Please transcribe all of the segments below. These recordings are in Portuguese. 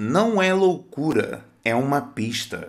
não é loucura, é uma pista.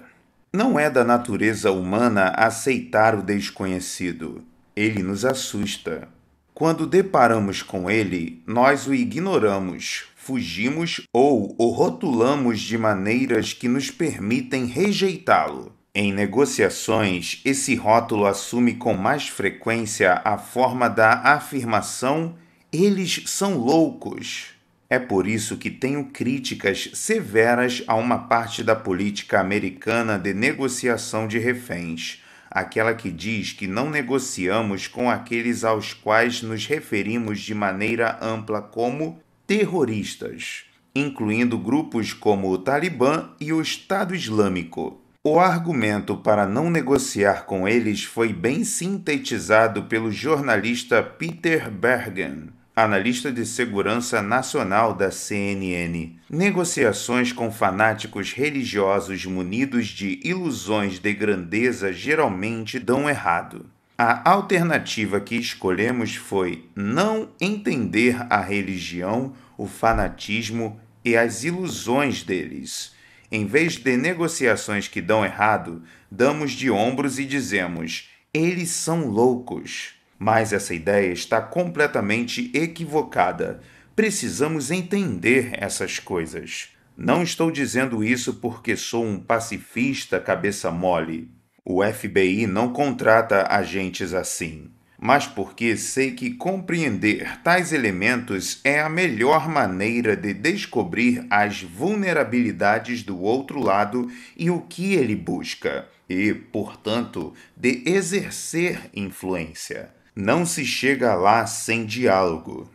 Não é da natureza humana aceitar o desconhecido. Ele nos assusta. Quando deparamos com ele, nós o ignoramos, fugimos ou o rotulamos de maneiras que nos permitem rejeitá-lo. Em negociações, esse rótulo assume com mais frequência a forma da afirmação: eles são loucos. É por isso que tenho críticas severas a uma parte da política americana de negociação de reféns, aquela que diz que não negociamos com aqueles aos quais nos referimos de maneira ampla como terroristas, incluindo grupos como o Talibã e o Estado Islâmico. O argumento para não negociar com eles foi bem sintetizado pelo jornalista Peter Bergen analista de segurança nacional da CNN. Negociações com fanáticos religiosos munidos de ilusões de grandeza geralmente dão errado. A alternativa que escolhemos foi não entender a religião, o fanatismo e as ilusões deles. Em vez de negociações que dão errado, damos de ombros e dizemos: eles são loucos. Mas essa ideia está completamente equivocada. Precisamos entender essas coisas. Não estou dizendo isso porque sou um pacifista cabeça mole. O FBI não contrata agentes assim, mas porque sei que compreender tais elementos é a melhor maneira de descobrir as vulnerabilidades do outro lado e o que ele busca, e, portanto, de exercer influência. Não se chega lá sem diálogo.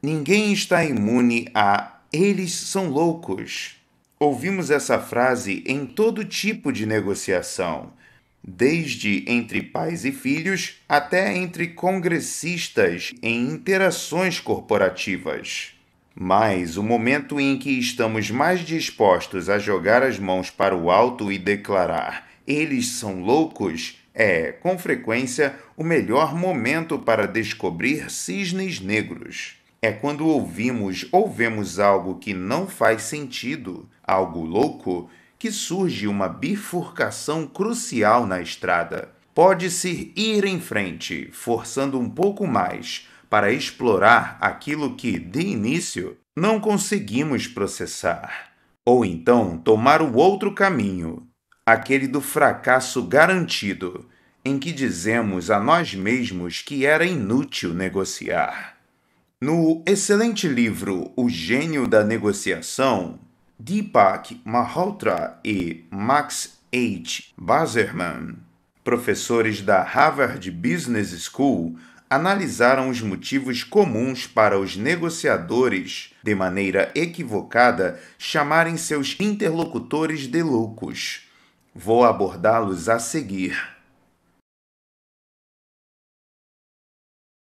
Ninguém está imune a eles são loucos. Ouvimos essa frase em todo tipo de negociação, desde entre pais e filhos até entre congressistas em interações corporativas. Mas o momento em que estamos mais dispostos a jogar as mãos para o alto e declarar eles são loucos é, com frequência, o melhor momento para descobrir cisnes negros. É quando ouvimos ou vemos algo que não faz sentido, algo louco, que surge uma bifurcação crucial na estrada. Pode-se ir em frente, forçando um pouco mais, para explorar aquilo que, de início, não conseguimos processar. Ou então tomar o outro caminho, aquele do fracasso garantido, em que dizemos a nós mesmos que era inútil negociar. No excelente livro O Gênio da Negociação, Deepak Malhotra e Max H. Bazerman, professores da Harvard Business School, analisaram os motivos comuns para os negociadores, de maneira equivocada, chamarem seus interlocutores de loucos Vou abordá-los a seguir.